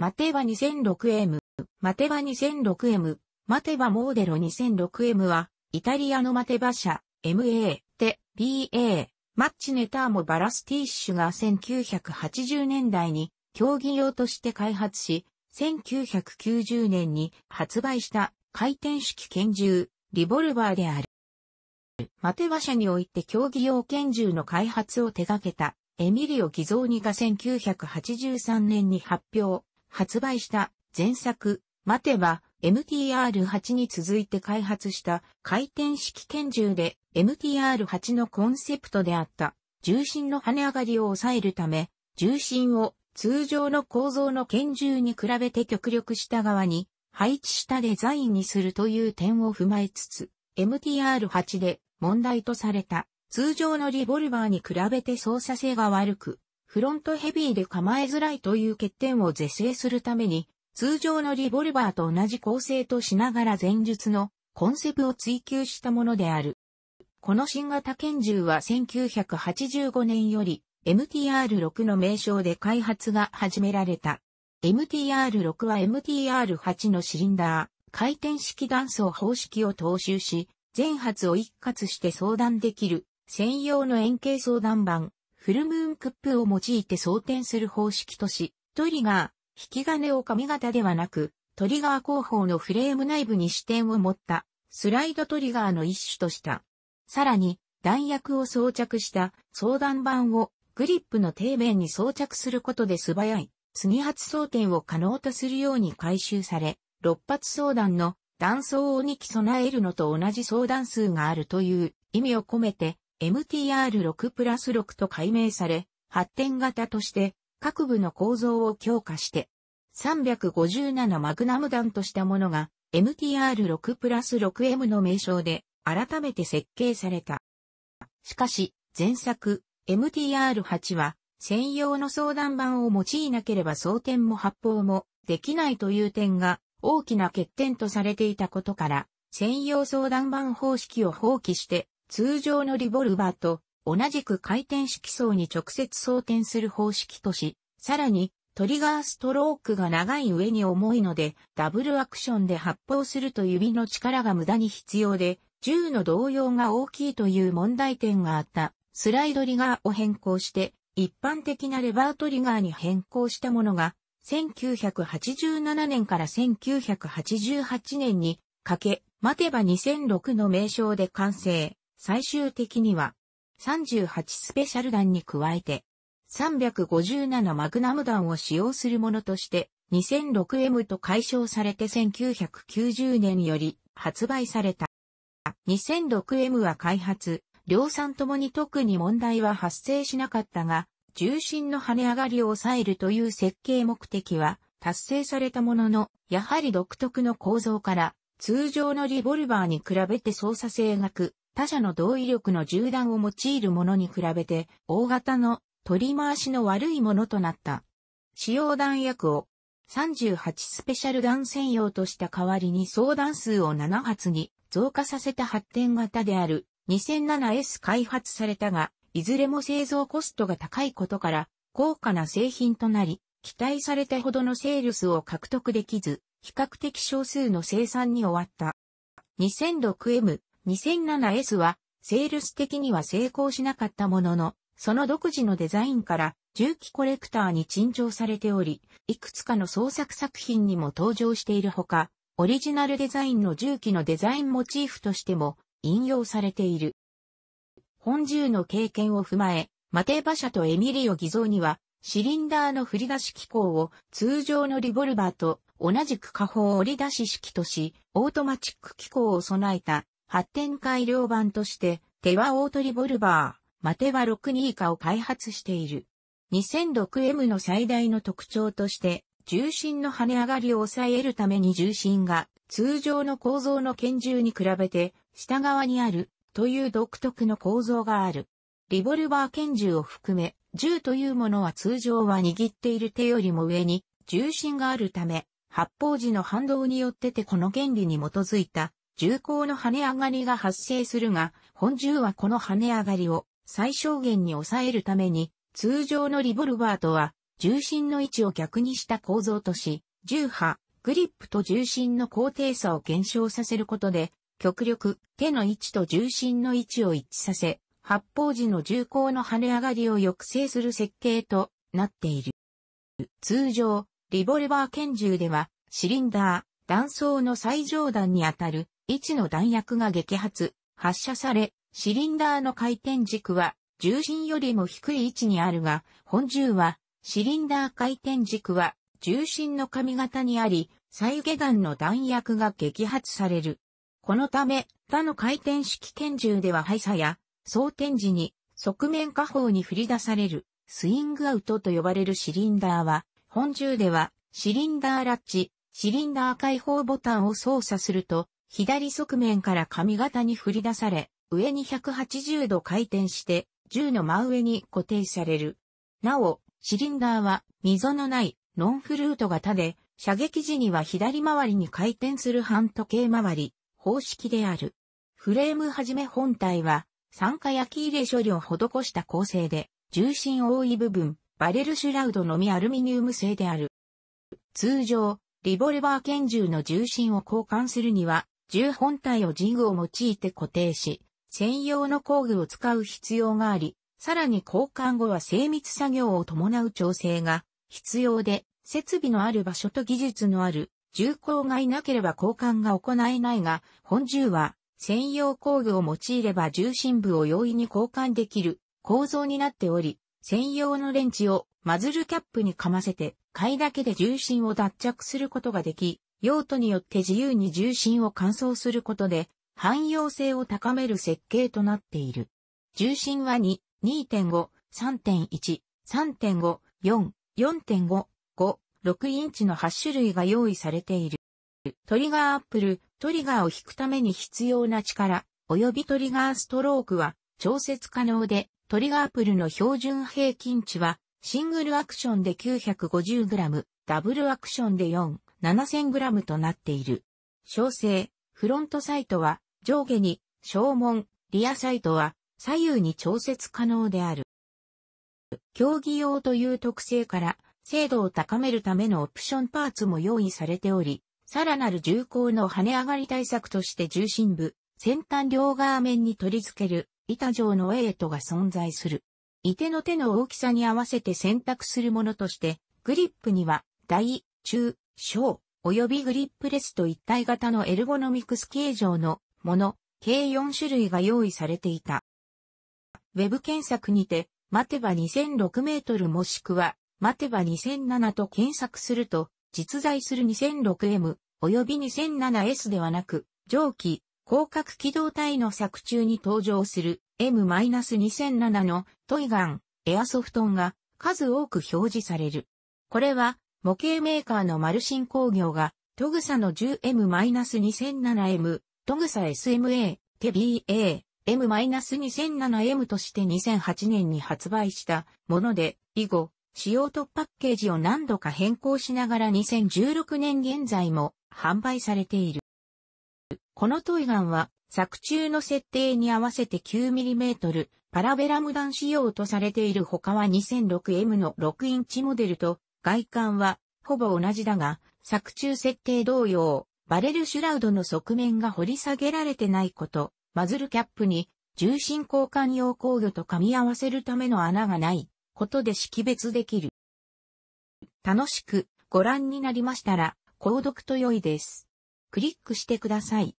マテバ 2006M、マテバ 2006M、マテバモーデロ 2006M は、イタリアのマテバ社、MA、テ、BA、マッチネターモバラスティッシュが1980年代に競技用として開発し、1990年に発売した回転式拳銃、リボルバーである。マテバ社において競技用拳銃の開発を手掛けたエミリオ・ギゾーニが1983年に発表、発売した前作、待てば MTR8 に続いて開発した回転式拳銃で MTR8 のコンセプトであった重心の跳ね上がりを抑えるため、重心を通常の構造の拳銃に比べて極力下側に配置したデザインにするという点を踏まえつつ、MTR8 で問題とされた通常のリボルバーに比べて操作性が悪く、フロントヘビーで構えづらいという欠点を是正するために、通常のリボルバーと同じ構成としながら前述のコンセプを追求したものである。この新型拳銃は1985年より MTR6 の名称で開発が始められた。MTR6 は MTR8 のシリンダー、回転式断層方式を踏襲し、全発を一括して相談できる専用の円形相談板、フルムーンクップを用いて装填する方式とし、トリガー、引き金を髪型ではなく、トリガー後方のフレーム内部に視点を持ったスライドトリガーの一種とした。さらに、弾薬を装着した相談板をグリップの底面に装着することで素早い、次発装填を可能とするように回収され、6発相談の断層を2機備えるのと同じ相談数があるという意味を込めて、MTR6 プラス6と改名され、発展型として各部の構造を強化して、357マグナム弾としたものが MTR6 プラス 6M の名称で改めて設計された。しかし、前作 MTR8 は専用の相談板を用いなければ装填も発砲もできないという点が大きな欠点とされていたことから、専用相談板方式を放棄して通常のリボルバーと同じく回転式層に直接装填する方式とし、さらにトリガーストロークが長い上に重いので、ダブルアクションで発砲すると指の力が無駄に必要で、銃の動揺が大きいという問題点があった。スライドリガーを変更して、一般的なレバートリガーに変更したものが、1987年から1988年にかけ、待てば2006の名称で完成。最終的には、38スペシャル弾に加えて、357マグナム弾を使用するものとして、2006M と解消されて1990年より発売された。2006M は開発、量産ともに特に問題は発生しなかったが、重心の跳ね上がりを抑えるという設計目的は達成されたものの、やはり独特の構造から、通常のリボルバーに比べて操作性が他社の同意力の銃弾を用いるものに比べて、大型の取り回しの悪いものとなった。使用弾薬を38スペシャル弾専用とした代わりに相弾数を7発に増加させた発展型である 2007S 開発されたが、いずれも製造コストが高いことから高価な製品となり、期待されたほどのセールスを獲得できず、比較的少数の生産に終わった。2006M 2007S はセールス的には成功しなかったものの、その独自のデザインから重機コレクターに陳情されており、いくつかの創作作品にも登場しているほか、オリジナルデザインの重機のデザインモチーフとしても引用されている。本銃の経験を踏まえ、マテーバ社とエミリオ偽造には、シリンダーの振り出し機構を通常のリボルバーと同じく下方折り出し式とし、オートマチック機構を備えた発展改良版として、手はオートリボルバー、マテは6ニ以下を開発している。2006M の最大の特徴として、重心の跳ね上がりを抑えるために重心が通常の構造の拳銃に比べて下側にあるという独特の構造がある。リボルバー拳銃を含め、銃というものは通常は握っている手よりも上に重心があるため、発砲時の反動によっててこの原理に基づいた銃口の跳ね上がりが発生するが、本銃はこの跳ね上がりを最小限に抑えるために、通常のリボルバーとは、重心の位置を逆にした構造とし、銃波、グリップと重心の高低差を減少させることで、極力手の位置と重心の位置を一致させ、発砲時の銃口の跳ね上がりを抑制する設計となっている。通常、リボルバー拳銃では、シリンダー、弾倉の最上段にあたる1の弾薬が撃発、発射され、シリンダーの回転軸は重心よりも低い位置にあるが、本銃はシリンダー回転軸は重心の髪型にあり、再下段の弾薬が撃発される。このため、他の回転式拳銃では配差や、装填時に側面下方に振り出される、スイングアウトと呼ばれるシリンダーは、本銃では、シリンダーラッチ、シリンダー解放ボタンを操作すると、左側面から髪型に振り出され、上に180度回転して、銃の真上に固定される。なお、シリンダーは溝のないノンフルート型で、射撃時には左回りに回転する半時計回り方式である。フレームはじめ本体は酸化焼き入れ処理を施した構成で、重心多い部分、バレルシュラウドのみアルミニウム製である。通常、リボルバー拳銃の重心を交換するには、銃本体をジグを用いて固定し、専用の工具を使う必要があり、さらに交換後は精密作業を伴う調整が必要で、設備のある場所と技術のある銃口がいなければ交換が行えないが、本銃は専用工具を用いれば重心部を容易に交換できる構造になっており、専用のレンチをマズルキャップにかませて、貝だけで重心を脱着することができ、用途によって自由に重心を乾燥することで、汎用性を高める設計となっている。重心は2、2.5、3.1、3.5、4、4.5、5、6インチの8種類が用意されている。トリガーアップル、トリガーを引くために必要な力、及びトリガーストロークは調節可能で、トリガーアップルの標準平均値は、シングルアクションで 950g、ダブルアクションで4、7000g となっている。小生、フロントサイトは上下に、正門、リアサイトは左右に調節可能である。競技用という特性から精度を高めるためのオプションパーツも用意されており、さらなる重厚の跳ね上がり対策として重心部、先端両側面に取り付ける板状のエイトが存在する。いての手の大きさに合わせて選択するものとして、グリップには大、中、小、およびグリップレスと一体型のエルゴノミクス形状のもの、計4種類が用意されていた。ウェブ検索にて、待てば2006メートルもしくは、待てば2007と検索すると、実在する 2006M よび 2007S ではなく、上記、広角機動隊の作中に登場する M-2007 のトイガン、エアソフトンが数多く表示される。これは模型メーカーのマルシン工業が、トグサの 10M-2007M、トグサ SMA、テ BA、M-2007M として2008年に発売したもので、以後、使用とパッケージを何度か変更しながら2016年現在も販売されている。このトイガンは作中の設定に合わせて 9mm パラベラム弾仕様とされている他は 2006M の6インチモデルと外観はほぼ同じだが、作中設定同様、バレルシュラウドの側面が掘り下げられてないこと、マズルキャップに重心交換用工具と噛み合わせるための穴がないことで識別できる。楽しくご覧になりましたら、購読と良いです。クリックしてください。